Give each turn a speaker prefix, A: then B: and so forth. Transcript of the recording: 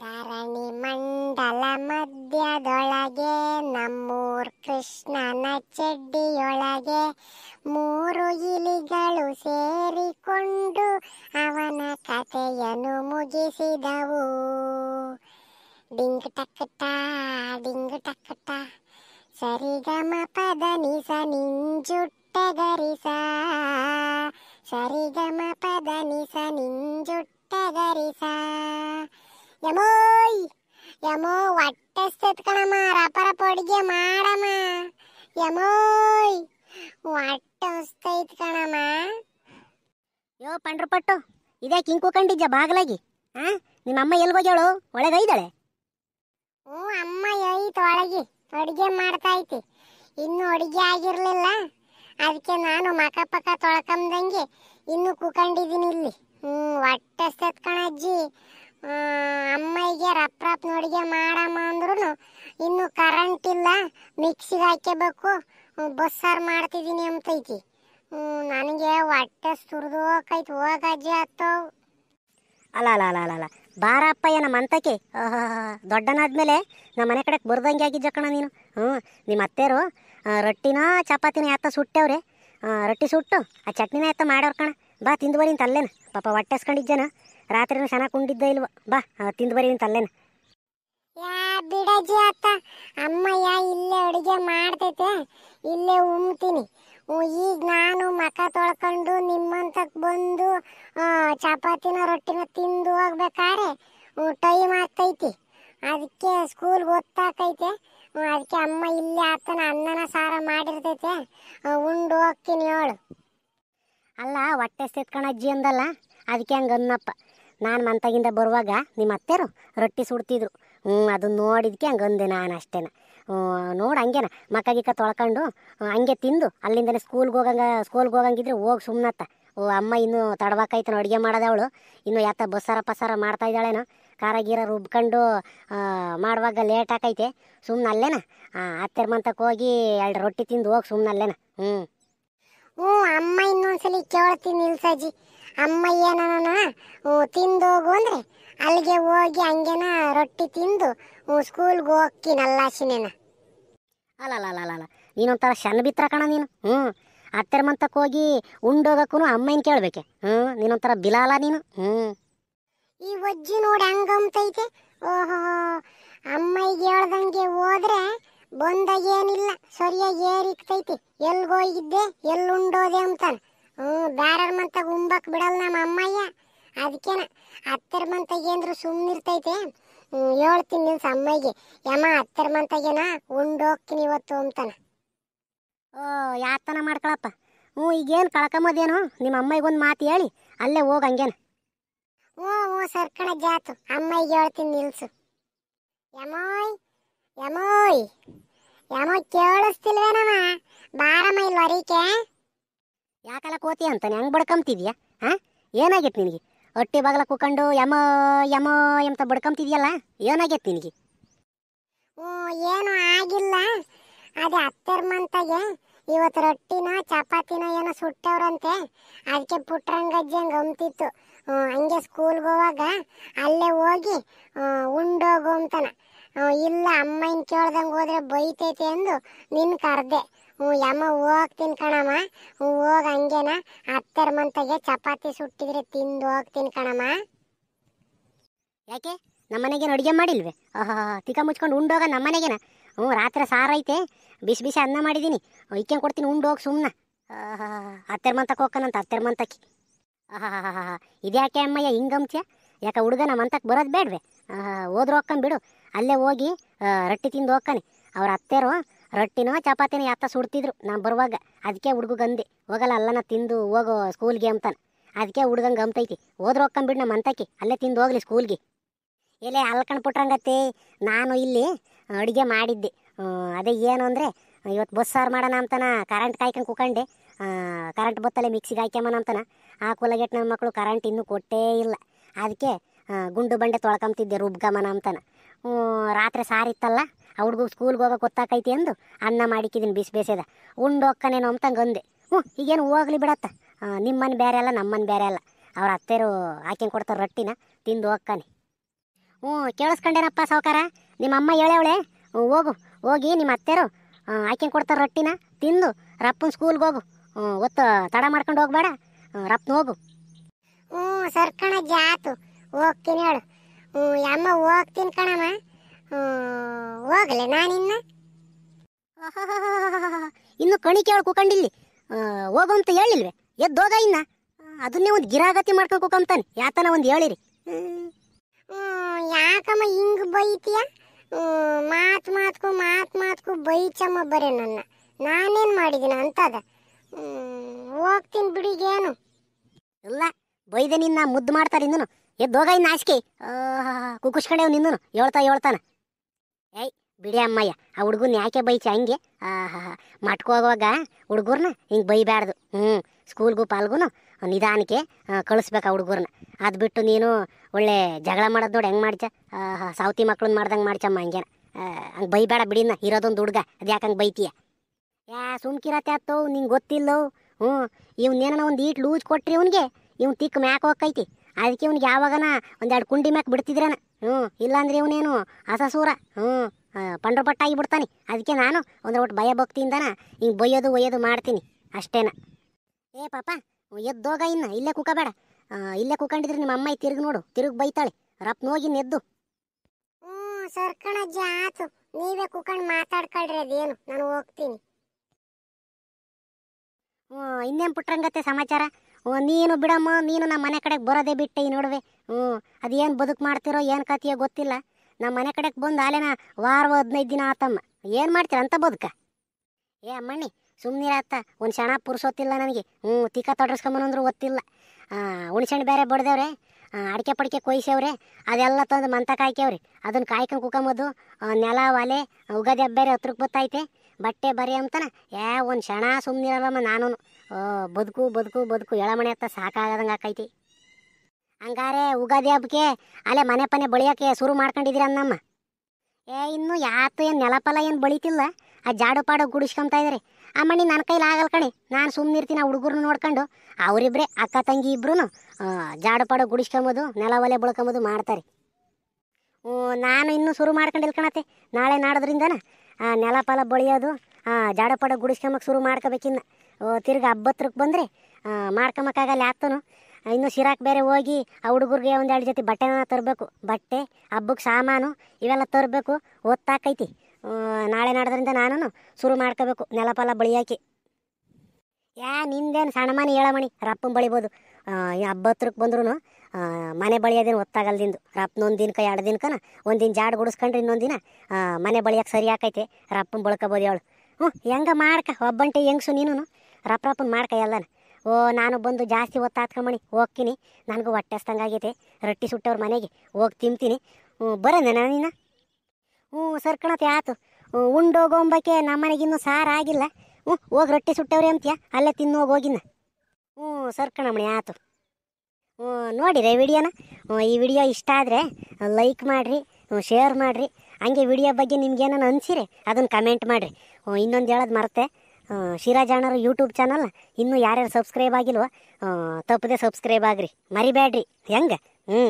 A: ಧರಣಿ ಮಂಡಲ ಮಧ್ಯದೊಳಗೆ ನಮ್ಮೂರ್ ಕೃಷ್ಣನ ಚೆಡ್ಡಿಯೊಳಗೆ ಮೂರು ಇಲಿಗಳು ಸೇರಿಕೊಂಡು ಅವನ ಕಥೆಯನ್ನು ಮುಗಿಸಿದವು ಡಿಂಗ್ ಟಕ್ಟ ಡಿಂಗ್ ಟಕ್ಟ ಸರಿಗಮ ಪದ ನಿಸ ನಿಂಜುಟ್ಟಗರಿಸ ಸರಿಗಮ ಪದ ನಿಸ ಗರಿಸ ಯಮೋಯ್ ಯಮೋ ಹೊಟ್ಟೆ ಸೆತ್ಕಣಮ್ಮ ರಪ ರಪ ಅಡುಗೆ ಮಾಡಮ್ಮ ಯಮೋಯ್ ಹೊಟ್ಟೆ ಹೊಸ್ತೈತ್ ಕಣಮ್ಮ
B: ಯೋ ಪಂಡ್ರ ಪಟ್ಟು ಇದ್ಯಾಕೆ ಹಿಂಗೆ ಕೂಕೊಂಡಿದ್ಯ ಬಾಗ್ಲಾಗಿ ನಿಮ್ಮ ಅಮ್ಮ ಎಲ್ಲಿ ಹೋಗ್ಯಾಳು ಒಳಗೈದಾಳೆ
A: ಹ್ಞೂ ಅಮ್ಮ ಏಯ್ತು ಒಳಗೆ ಅಡುಗೆ ಮಾಡ್ತಾ ಐತಿ ಇನ್ನೂ ಅಡುಗೆ ಆಗಿರಲಿಲ್ಲ ಅದಕ್ಕೆ ನಾನು ಮಕ ಪಕ್ಕ ತೊಳ್ಕೊಂಬಂಗೆ ಇನ್ನೂ ಕೂಕೊಂಡಿದ್ದೀನಿ ಇಲ್ಲಿ ಹ್ಞೂ ಹೊಟ್ಟೆ ಸೆತ್ಕಣ ಅಜ್ಜಿ ಅಮ್ಮಗೆ ರಪ್ ರಪ್ ನೋಡಿಗೆ ಮಾಡಮ್ಮ ಅಂದ್ರೂ ಇನ್ನು ಕರೆಂಟ್ ಇಲ್ಲ ಮಿಕ್ಸಿಗೆ ಹಾಕ್ಯಬೇಕು ಬಸ್ಸಾರು ಮಾಡ್ತಿದ್ದೀನಿ ಅಂತೈತಿ ನನಗೆ ಹೊಟ್ಟೆ ಸುರಿದು ಹೋಗೈತಿ ಹೋಗಜ್ಜಿ ಆತವ್
B: ಅಲ್ಲ ಅಲ್ಲ ಅಲ್ಲ ಅಲ್ಲ ಬಾರಪ್ಪಯ್ಯ ನಮ್ಮ ಅಂತಕಿ ದೊಡ್ಡನಾದ್ಮೇಲೆ ನಮ್ಮ ಮನೆ ಕಡೆಗೆ ಬರ್ದಂಗೆ ಆಗಿದ್ದ ಕಣ ನೀನು ಹ್ಞೂ ನಿಮ್ಮ ಅತ್ತೆರು ರೊಟ್ಟಿನ ಚಪಾತಿನ ಎತ್ತ ಸುಟ್ಟವ್ರೆ ರೊಟ್ಟಿ ಸುಟ್ಟು ಆ ಚಟ್ನಿನ ಯಾತ ಮಾಡೋರು ಬಾ ತಿಂದು ಬರೀ ಅಲ್ಲೇನ ಪಾಪ ಹೊಟ್ಟೆಸ್ಕೊಂಡಿದ್ದೇನ ರಾತ್ರಿ ಚೆನ್ನಾಗಿ ಕುಂಡಿದ್ದ ಇಲ್ವ ಬಾ ತಿಂದು ಬರೀ ತಲ್ಲೇನ
A: ಯಾ ಬಿಡಜಿ ಅತ್ತ ಅಮ್ಮಯ್ಯ ಇಲ್ಲೇ ಅಡುಗೆ ಮಾಡ್ತೈತೆ ಇಲ್ಲೇ ಉಮ್ತೀನಿ ಈಗ ನಾನು ಮಕ ತೊಳ್ಕೊಂಡು ನಿಮ್ಮಂತಕ್ಕೆ ಬಂದು ಚಪಾತಿನ ರೊಟ್ಟಿನ ತಿಂದು ಹೋಗ್ಬೇಕಾದ್ರೆ ಟೈಮ್ ಆಗ್ತೈತಿ ಅದಕ್ಕೆ ಸ್ಕೂಲ್ ಗೊತ್ತಾಕೈತೆ ಅದಕ್ಕೆ ಅಮ್ಮ ಇಲ್ಲೇ ಆತನ ಅಣ್ಣನ ಸಾರ ಮಾಡಿರ್ತೈತೆ ಉಂಡು ಹೋಗ್ತೀನಿ ಅವಳು ಅಲ್ಲ
B: ಹೊಟ್ಟೆ ಅಜ್ಜಿ ಅಂದಲ್ಲ ಅದಕ್ಕೆ ಹಂಗೆ ಅನ್ನಪ್ಪ ನಾನು ಮಂತಾಗಿಂದ ಬರುವಾಗ ನಿಮ್ಮ ಅತ್ತೆರು ರೊಟ್ಟಿ ಸುಡ್ತಿದ್ರು ಹ್ಞೂ ಅದನ್ನ ನೋಡಿದ್ಕೆ ಹಂಗಂದೆ ನಾನು ಅಷ್ಟೇನ ನೋಡು ಹಂಗೇನ ಮಕ್ಕ ಗಿಕ್ಕ ತೊಳ್ಕೊಂಡು ಹಂಗೆ ತಿಂದು ಅಲ್ಲಿಂದ ಸ್ಕೂಲ್ಗೆ ಹೋಗಂಗ ಸ್ಕೂಲ್ಗೆ ಹೋಗಂಗಿದ್ರೆ ಹೋಗಿ ಸುಮ್ಮನತ್ತ ಓ ಅಮ್ಮ ಇನ್ನೂ ತಡವಾಕೈತನ ಅಡುಗೆ ಮಾಡೋದವಳು ಇನ್ನು ಯಾತ ಬಸ್ಸಾರ ಪಸಾರ ಮಾಡ್ತಾ ಇದ್ದಾಳೇನೋ ಖಾರ ಗೀರ ರುಬ್ಕೊಂಡು ಮಾಡುವಾಗ ಲೇಟ್ ಆಕೈತೆ ಸುಮ್ಮನೆ ಅಲ್ಲೇನ ಹತ್ತಿರ ಮಂತಕ್ಕೆ ಹೋಗಿ ಎರಡು ರೊಟ್ಟಿ ತಿಂದು ಹೋಗಿ ಸುಮ್ಮನೆ ಅಲ್ಲೇನ ಹ್ಞೂ
A: ಹ್ಞೂ ಅಮ್ಮ ಇನ್ನೊಂದ್ಸಲಿ ಕೇಳ್ತೀನಿ ನಿಲ್ಸಾಜಿ ಅಮ್ಮಯ್ಯನ ತಿಂದೋಗು ಅಂದ್ರೆ ಅಲ್ಲಿಗೆ ಹೋಗಿ ಹಂಗೆನ ರೊಟ್ಟಿ ತಿಂದು ಸ್ಕೂಲ್ಗೆ ಹೋಗ್ತೀನಲ್ಲ ಶಿನೇನ ಅಲ್ಲ
B: ನೀನೊಂಥರ ಶನ್ ಬಿತ್ರ ಕಣ ನೀನು ಹ್ಞೂ ಹತ್ತಿರ ಮಂತಕ್ಕೆ ಹೋಗಿ ಉಂಡೋಗಕ್ಕೂ ಅಮ್ಮನ ಕೇಳಬೇಕೆ ಹ್ಞೂ ನೀನೊಂಥರ ಬಿಲಾಲ ನೀನು ಹ್ಞೂ
A: ಈ ಒಜ್ಜಿ ನೋಡಿ ಹಂಗಂತೈತೆ ಓಹೋ ಅಮ್ಮಯ್ಯಗೆ ಹೇಳ್ದಂಗೆ ಹೋದ್ರೆ ಬಂದಾಗ ಏನಿಲ್ಲ ಸರಿಯಾಗಿ ಏರಿಕ್ತೈತಿ ಎಲ್ಲಿ ಉಂಡೋದೆ ಅಂತಾನೆ ಹ್ಞೂ ಬ್ಯಾರರ್ ಮಂತಾಗ ಉಂಬಕ್ ಬಿಡಲ್ಲ ನಮ್ಮ ಅಮ್ಮಯ್ಯ ಅದಕ್ಕೇನ ಹತ್ತರ ಮಂತಾಗ ಏನ್ರು ಸುಮ್ಮನಿರ್ತೈತೆ ಹೇಳ್ತೀನಿ ನಿಲ್ಸು ಅಮ್ಮಗೆ ಯಮ್ಮ ಹತ್ತರ ಮಂತಾಗೇನ ಉಂಡೋಗ್ತೀನಿ ಇವತ್ತು ಅಂತಾನ ಓ ಯಾತನ ಮಾಡ್ಕೊಳಪ್ಪ ಹ್ಞೂ ಈಗೇನು ಕಳ್ಕೊಂಬೋದೇನು ನಿಮ್ಮ
B: ಅಮ್ಮಗೊಂದು ಮಾತು ಹೇಳಿ ಅಲ್ಲೇ ಹೋಗಂಗೇನ ಓ ಓ
A: ಸರ್ಕಣ ಜಾತು ಅಮ್ಮಗೆ ಹೇಳ್ತೀನಿ ನಿಲ್ಸು ಯಮೋಯ್ ಯಮೋಯ್ ಯಮೋ ಕೇಳಿಸ್ತಿಲ್ವೇನಮ್ಮ ಬಾರಮ್ಮ ಇಲ್ಲಿ ಯಾಕಲ್ಲ ಕೋತಿ ಅಂತಾನೆ ಹಂಗೆ
B: ಬಡ್ಕಂಬ್ತಿದ್ಯಾ ಹಾಂ ಏನಾಗೈತೆ ನಿನಗೆ ಹೊಟ್ಟೆ ಬಾಗಲ ಕೂಕೊಂಡು ಯಮೋ ಯಮ ಎಂತ ಬಡ್ಕಂಬ್ತಿದ್ಯಲ್ಲ ಏನಾಗೈತೆ ನಿನಗೆ
A: ಓ ಏನು ಆಗಿಲ್ಲ ಅದೇ ಅತ್ತರ್ ಮಂತಾಗೆ ಇವತ್ತು ರೊಟ್ಟಿನ ಚಪಾತಿನ ಏನೋ ಸುಟ್ಟವ್ರಂತೆ ಅದಕ್ಕೆ ಪುಟ್ರಂಗಜ್ಜಿ ಹಂಗೆ ಅಂಬ್ತಿತ್ತು ಹಂಗೆ ಸ್ಕೂಲ್ಗೆ ಹೋಗುವಾಗ ಅಲ್ಲೇ ಹೋಗಿ ಉಂಡೋಗು ಅಂತಾನ ಇಲ್ಲ ಅಮ್ಮನ ಕೇಳ್ದಂಗೆ ಹೋದ್ರೆ ಬೈತೈತೆ ಎಂದು ನಿನ್ನ ಕರ್ದೆ ಹ್ಞೂ ಯಮ್ಮ ಹೋಗ್ತೀನಿ ಕಣಮ್ಮ ಹೋಗಿ ಹಂಗೇನ ಹತ್ತರ ಮಂತಗೆ ಚಪಾತಿ ಸುಟ್ಟಿದ್ರೆ ತಿಂದು ಹೋಗ್ತೀನಿ ಕಣಮ್ಮ
B: ಯಾಕೆ ನಮ್ಮನೆಗೇನು ಅಡುಗೆ ಮಾಡಿಲ್ವೇ ಆಹಾ ತಿಕ್ಕ ಮುಚ್ಕೊಂಡು ಉಂಡೋಗ ನಮ್ಮನೆಗೇನ ಹ್ಞೂ ರಾತ್ರಿ ಸಾರು ಐತೆ ಬಿಸಿ ಬಿಸಿ ಅನ್ನ ಮಾಡಿದ್ದೀನಿ ಇಕ್ಕೇನು ಕೊಡ್ತೀನಿ ಉಂಡೋಗಿ ಸುಮ್ಮನೆ ಹತ್ತರ ಮಂತಕ್ಕೆ ಹೋಗ್ಕನಂತ ಹತ್ತರ ಮಂತಕ್ಕೆ ಆಹಾ ಇದ್ಯಾಕೆ ಅಮ್ಮಯ್ಯ ಹಿಂಗಮ್ತ್ಯ ಯಾಕೆ ಹುಡುಗ ನಮ್ಮ ಅಂತಕ್ಕೆ ಬರೋದು ಬೇಡವೆ ಹೋದ್ರೆ ಹೋಗ್ಕೊಂಡು ಬಿಡು ಅಲ್ಲೇ ಹೋಗಿ ರೊಟ್ಟಿ ತಿಂದು ಹೋಗ್ಕಾನೆ ಅವ್ರ ಅತ್ತೆರು ರೊಟ್ಟಿನೋ ಚಪಾತಿನೋ ಯಾತ ಸುಡ್ತಿದ್ರು ನಾನು ಬರುವಾಗ ಅದಕ್ಕೆ ಹುಡುಗಂದೆ ಹೋಗಲ್ಲ ಅಲ್ಲನ ತಿಂದು ಹೋಗೋ ಸ್ಕೂಲ್ಗೆ ಅಂತಾನೆ ಅದಕ್ಕೆ ಹುಡುಗಂಗೆ ಗಮ್ತೈತಿ ಹೋದ್ರೆ ಹೋಗ್ಕೊಂಬಿಡು ನಮ್ಮ ಅಂತಕ್ಕಿ ಅಲ್ಲೇ ತಿಂದು ಹೋಗ್ಲಿ ಸ್ಕೂಲ್ಗೆ ಇಲ್ಲೇ ಅಲ್ಕಂಡ್ಬಿಟ್ರಂಗತ್ತೆ ನಾನು ಇಲ್ಲಿ ಅಡುಗೆ ಮಾಡಿದ್ದೆ ಅದೇ ಏನು ಅಂದರೆ ಇವತ್ತು ಬಸ್ಸಾರು ಮಾಡೋಣ ಅಂತನ ಕರೆಂಟ್ ಕಾಯ್ಕೊಂಡು ಕುಕಂಡೆ ಕರೆಂಟ್ ಬತ್ತಲ್ಲೇ ಮಿಕ್ಸಿಗೆ ಹಾಕ್ಯಮ್ಮನ ಅಂತಾನ ಆ ಕುಲಗೆಟ್ಟಿನ ಮಕ್ಕಳು ಕರೆಂಟ್ ಇನ್ನೂ ಕೊಟ್ಟೇ ಇಲ್ಲ ಅದಕ್ಕೆ ಗುಂಡು ಬಂಡೆ ತೊಳ್ಕೊಂತಿದ್ದೆ ರುಬ್ಗಮ್ಮನ ಅಂತನ ರಾತ್ರಿ ಸಾರಿತ್ತಲ್ಲ ಹುಡುಗ ಸ್ಕೂಲ್ಗೆ ಹೋಗೋಕೆ ಗೊತ್ತಾಕೈತಿ ಅಂದು ಅನ್ನ ಮಾಡಿಕ್ಕಿದ್ದೀನಿ ಬಿಸಿ ಬೇಸದ ಉಂಡು ಹೋಗ್ಕನೇನೋ ಅಂಬ್ತಂಗೆ ಅಂದೆ ಹ್ಞೂ ಈಗೇನು ಹೋಗ್ಲಿ ಬಿಡತ್ತ ನಿಮ್ಮನ್ನು ಬೇರೆ ಅಲ್ಲ ನಮ್ಮನ್ನು ಬೇರೆ ಅಲ್ಲ ಅವ್ರ ಅತ್ತೆರು ಹಾಕಿಂಗೆ ಕೊಡ್ತಾರೆ ರೊಟ್ಟಿನ ತಿಂದು ಹೋಗ್ಕಾನೆ ಹ್ಞೂ ಕೇಳಿಸ್ಕೊಂಡೇನಪ್ಪ ಸಾವುಕಾರ ನಿಮ್ಮಮ್ಮ ಹೇಳೇವಳೆ ಹೋಗು ಹೋಗಿ ನಿಮ್ಮ ಅತ್ತೆರು ಹಾಕಿಂಗೆ ಕೊಡ್ತಾರೆ ರೊಟ್ಟಿನ ತಿಂದು ರಪ್ಪನ ಸ್ಕೂಲ್ಗೆ ಹೋಗು ಒತ್ತು ತಡ ಮಾಡ್ಕೊಂಡು ಹೋಗ್ಬೇಡ
A: ರಪ್ಪನ ಹೋಗು ಹ್ಞೂ ಸರ್ಕಣ ಜಾತು ಓಕೆ ಹೇಳು ಅಮ್ಮ ಹೋಗ್ತೀನಿ ಕಣಮ್ಮ ಹೋಗಲೆ ನಾನಿನ್ನ
B: ಇನ್ನು ಕಣಿ ಕೇಳಿ ಕುಕಂಡಿಲ್ಲಿ ಹೋಗು ಅಂತ ಹೇಳಿಲ್ವೆ ಎದ್ದೋಗ ಇನ್ನ ಅದನ್ನೇ ಒಂದು ಗಿರಾಗತಿ ಮಾಡ್ಕೊಂಡು ಕುಕಂತಾನೆ ಯಾತನ ಒಂದು ಹೇಳಿರಿ
A: ಯಾಕಮ್ಮ ಹಿಂಗ್ ಬೈತೀಯ ಮಾತ್ ಮಾತ್ಕು ಮಾತ್ ಮಾತ್ಕು ಬೈಚಮ್ಮ ಬರೇ ನನ್ನ ನಾನೇನು ಮಾಡಿದಿನ ಅಂತದ ಹೋಗ್ತೀನಿ ಬಿಡಿಗೇನು
B: ಇಲ್ಲ ಬೈದೆ ನಿನ್ನ ಮುದ್ದು ಮಾಡ್ತಾರೆ ಇನ್ನು ಎದ್ ದೋಗಾಯಿ ನಾಚಿಕೆ ಕುಕುಸ್ಕೊಂಡೇವ್ ನಿನ್ನೂ ಹೇಳ್ತಾ ಹೇಳ್ತಾನ ಏಯ್ ಬಿಡಿ ಅಮ್ಮಯ್ಯ ಆ ಹುಡುಗನ ಯಾಕೆ ಬೈಚ ಹಂಗೆ ಹೋಗುವಾಗ ಹುಡುಗರ್ನ ಹಿಂಗೆ ಬೈಬಾರ್ದು ಹ್ಞೂ ಸ್ಕೂಲ್ಗೂ ಪಾಲ್ಗೂ ನಿಧಾನಕ್ಕೆ ಕಳಿಸ್ಬೇಕು ಆ ಹುಡುಗರ್ನ ಅದು ಬಿಟ್ಟು ನೀನು ಒಳ್ಳೆ ಜಗಳ ಮಾಡೋದು ನೋಡಿ ಹೆಂಗೆ ಮಾಡ್ಚ ಸೌತಿ ಮಕ್ಳನ್ನ ಮಾಡ್ದಂಗೆ ಮಾಡ್ಚಮ್ಮ ಹಂಗೆ ಹಂಗೆ ಬೈಬೇಡ ಬಿಡಿನ ಇರೋದೊಂದು ಹುಡುಗ ಅದು ಯಾಕೆ ಹಂಗೆ ಬೈತೀಯ ಯಾ ಸುಮ್ಕಿರತ್ತೆ ಆತೋ ನಿಂಗೆ ಗೊತ್ತಿಲ್ಲೋ ಹ್ಞೂ ಇವನ್ನೇನೋ ಒಂದು ಈಟ್ ಲೂಜ್ ಕೊಟ್ರಿ ಇವನಿಗೆ ಇವ್ನು ತಿಕ್ಕ ಮ್ಯಾಕ್ ಹೋಗೈತಿ ಅದಕ್ಕೆ ಇವ್ನಿಗೆ ಯಾವಾಗನ ಒಂದೆರಡು ಕುಂಡಿ ಮ್ಯಾಕ್ ಬಿಡ್ತಿದ್ರೇನ ಹ್ಞೂ ಇಲ್ಲಾಂದ್ರೆ ಇವನೇನು ಅಸಸೂರ ಹ್ಞೂ ಪಂಡ್ರಪಟ್ಟಾಗಿ ಬಿಡ್ತಾನೆ ಅದಕ್ಕೆ ನಾನು ಒಂದು ಒಟ್ಟು ಭಯ ಭಕ್ತಿಯಿಂದನ ಹಿಂಗೆ ಬೊಯ್ಯೋದು ಒಯ್ಯೋದು ಮಾಡ್ತೀನಿ ಅಷ್ಟೇನ ಏ ಪಾಪ ಎದ್ದೋಗ ಇನ್ನ ಇಲ್ಲೇ ಕುಕಬೇಡ ಇಲ್ಲೇ ಕುಕ್ಕೊಂಡಿದ್ರೆ ನಿಮ್ಮ ಅಮ್ಮಾಯಿ ತಿರುಗಿ ನೋಡು ತಿರುಗಿ ಬೈತಾಳೆ ರಪ್ ನೋಗಿ ಎದ್ದು
A: ಹ್ಞೂ ಸರ್ಕಣಜ್ಜಿ ಆತು ನೀವೇ ಕುಕಂಡು ಮಾತಾಡ್ಕೊಳ್ರಿ ಅದೇನು ನಾನು
B: ಹೋಗ್ತೀನಿ ಹ್ಞೂ ಇನ್ನೇನು ಪುಟ್ರಂಗತ್ತೆ ಸಮಾಚಾರ ನೀನು ಬಿಡಮ್ಮ ನೀನು ನಮ್ಮ ಮನೆ ಕಡೆಗೆ ಬರೋದೇ ಬಿಟ್ಟೆ ಈ ನೋಡುವೆ ಹ್ಞೂ ಅದೇನು ಬದುಕು ಮಾಡ್ತಿರೋ ಏನು ಕಾತಿಯೋ ಗೊತ್ತಿಲ್ಲ ನಮ್ಮ ಮನೆ ಕಡೆಗೆ ಬಂದು ಅಲ್ಲೇನ ವಾರ ಹದಿನೈದು ದಿನ ಆತಮ್ಮ ಏನು ಮಾಡ್ತೀರ ಅಂತ ಬದುಕ ಏ ಅಮ್ಮಣ್ಣಿ ಸುಮ್ಮನೆ ಆತ ಒಂದು ಕ್ಷಣ ಪುರುಸೋತಿಲ್ಲ ನನಗೆ ಹ್ಞೂ ತೀಕ ತೊಡರ್ಸ್ಕೊಂಬನಂದ್ರು ಗೊತ್ತಿಲ್ಲ ಹುಣ್ಸೆಣ್ಣು ಬೇರೆ ಬಡ್ದೇವ್ರೆ ಅಡಿಕೆ ಪಡಿಕೆ ಕೊಯ್ಸ್ಯಾವ್ರೆ ಅದೆಲ್ಲ ತಂದು ಮಂತಕ್ಕೆ ಹಾಕ್ಯವ್ರಿ ಅದನ್ನು ಕಾಯ್ಕೊಂಡು ಕುಕೊಂಬೋದು ನೆಲ ಒಲೆ ಉಗದಿ ಬೇರೆ ಹತ್ರಕ್ಕೆ ಬತ್ತೈತೆ ಬಟ್ಟೆ ಬರಿ ಅಂತನ ಏ ಒಂದು ಕ್ಷಣ ಸುಮ್ಮನಿರಲ್ಲಮ್ಮ ನಾನು ಬದುಕು ಬದುಕು ಬದುಕು ಎಳಮಣೆ ಹತ್ತ ಸಾಕಾಗದಂಗೆ ಆಕೈತಿ ಹಂಗಾರೆ ಉಗಾದಿ ಹಬ್ಬಕ್ಕೆ ಅಲ್ಲೇ ಮನೆ ಪನೆ ಬಳಿಯೋಕೆ ಶುರು ಮಾಡ್ಕೊಂಡಿದ್ದೀರ ಅನ್ನಮ್ಮ ಏ ಇನ್ನು ಯಾತು ಏನು ನೆಲಪಲ ಏನು ಬಳಿತಿಲ್ಲ ಆ ಜಾಡು ಪಾಡು ಗುಡಿಸ್ಕೊಂತ ಇದ್ರಿ ಆ ನನ್ನ ಕೈಲಿ ಆಗಲ್ಲ ಕಣೆ ನಾನು ಸುಮ್ಮನೆ ಇರ್ತೀನಿ ಆ ಹುಡುಗರು ನೋಡ್ಕೊಂಡು ಅವರಿಬ್ರೆ ಅಕ್ಕ ತಂಗಿ ಇಬ್ಬರೂ ಜಾಡು ಪಾಡು ಗುಡಿಸ್ಕೊಂಬೋದು ನೆಲ ಒಲೆ ಬಳ್ಕೊಂಬೋದು ಮಾಡ್ತಾರೆ ನಾನು ಇನ್ನೂ ಶುರು ಮಾಡ್ಕೊಂಡಿಲ್ಲ ಕಣತ್ತೆ ನಾಳೆ ನಾಡೋದ್ರಿಂದನ ನೆಲ ಪಲ ಬಳಿಯೋದು ಜಾಡಪಾಡ ಗುಡಿಸ್ಕೊಂಬಕ್ಕೆ ಶುರು ಮಾಡ್ಕೋಬೇಕಿನ್ನ ತಿರ್ಗಿ ಹಬ್ಬತ್ರಕ್ಕೆ ಬಂದರೆ ಮಾಡ್ಕೊಂಬಕ್ಕಾಗಲ್ಲ ಆತನು ಇನ್ನು ಶಿರಾಕ್ ಬೇರೆ ಹೋಗಿ ಆ ಹುಡುಗರಿಗೆ ಒಂದೆರಡು ಜೊತೆ ಬಟ್ಟೆನ ತರಬೇಕು ಬಟ್ಟೆ ಹಬ್ಬಕ್ಕೆ ಸಾಮಾನು ಇವೆಲ್ಲ ತರಬೇಕು ಒತ್ತಾಕೈತಿ ನಾಳೆ ನಾಡೋದ್ರಿಂದ ನಾನು ಶುರು ಮಾಡ್ಕೋಬೇಕು ನೆಲಪಲ್ಲ ಬಳಿಯಾಕಿ ಯಾ ನಿಂದೇನು ಸಣ್ಣ ಮನೆ ಹೇಳಮಣಿ ರಪ್ಪನ ಬಳಿಬೋದು ಹಬ್ಬತ್ರಕ್ಕೆ ಬಂದ್ರೂ ಮನೆ ಬಳಿಯೋದೇನು ಒತ್ತಾಗಲ್ದಿಂದು ರಪ್ಪನೊಂದು ದಿನಕ ಎರಡು ದಿನಕನ ಒಂದಿನ ಜಾಡ್ ಗುಡಿಸ್ಕೊಂಡ್ರೆ ಇನ್ನೊಂದು ದಿನ ಮನೆ ಬಳಿಯಕ್ಕೆ ಸರಿ ಹಾಕೈತೆ ರಪ್ಪನ ಬಳ್ಕೊಬೋದು ಹೇಳು ಹ್ಞೂ ಹೆಂಗೆ ಮಾಡ್ಕ ಒಬ್ಬಂಟೆ ಹೆಂಗ್ಸು ನೀನು ರಪ್ ಮಾಡ್ಕಾಯಲ್ಲ ಓ ನಾನು ಬಂದು ಜಾಸ್ತಿ ಹೊತ್ತಾತ್ಕೊಂಬಣಿ ಹೋಗ್ತೀನಿ ನನಗೂ ಹೊಟ್ಟೆಸ್ತಂಗಾಗೈತೆ ರೊಟ್ಟಿ ಸುಟ್ಟವ್ರ ಮನೆಗೆ ಹೋಗಿ ತಿಂತೀನಿ ಹ್ಞೂ ಬರೋಣ ನಾನಿನ್ನ ಹ್ಞೂ ಸರ್ಕಣತೆ ಆತು ಉಂಡೋಗೋಂಬಕ್ಕೆ ನಮ್ಮ ಮನೆಗಿನ್ನೂ ಸಾರು ಆಗಿಲ್ಲ ಹ್ಞೂ ಹೋಗಿ ರೊಟ್ಟಿ ಸುಟ್ಟವ್ರೆ ಅಂತೀಯ ಅಲ್ಲೇ ತಿನ್ನು ಹೋಗಿನ್ನ ಹ್ಞೂ ಸರ್ಕಣಮಣಿ ಆತು ಹ್ಞೂ ನೋಡಿರಿ ವಿಡಿಯೋನ ಈ ವಿಡಿಯೋ ಇಷ್ಟ ಆದರೆ ಲೈಕ್ ಮಾಡಿರಿ ಶೇರ್ ಮಾಡಿರಿ ಹಂಗೆ ವಿಡಿಯೋ ಬಗ್ಗೆ ಏನಾನ ಅನಿಸಿರಿ ಅದನ್ನು ಕಮೆಂಟ್ ಮಾಡಿರಿ ಇನ್ನೊಂದು ಹೇಳೋದು ಮರ್ತೆ ಶಿರಾಜಾಣರು ಯೂಟ್ಯೂಬ್ ಚಾನಲ್ ಇನ್ನೂ ಯಾರ್ಯಾರು ಸಬ್ಸ್ಕ್ರೈಬ್ ಆಗಿಲ್ವೋ ತಪ್ಪದೆ ಸಬ್ಸ್ಕ್ರೈಬ್ ಆಗ್ರಿ ಮರಿಬೇಡ್ರಿ ಹೆಂಗೆ ಹ್ಞೂ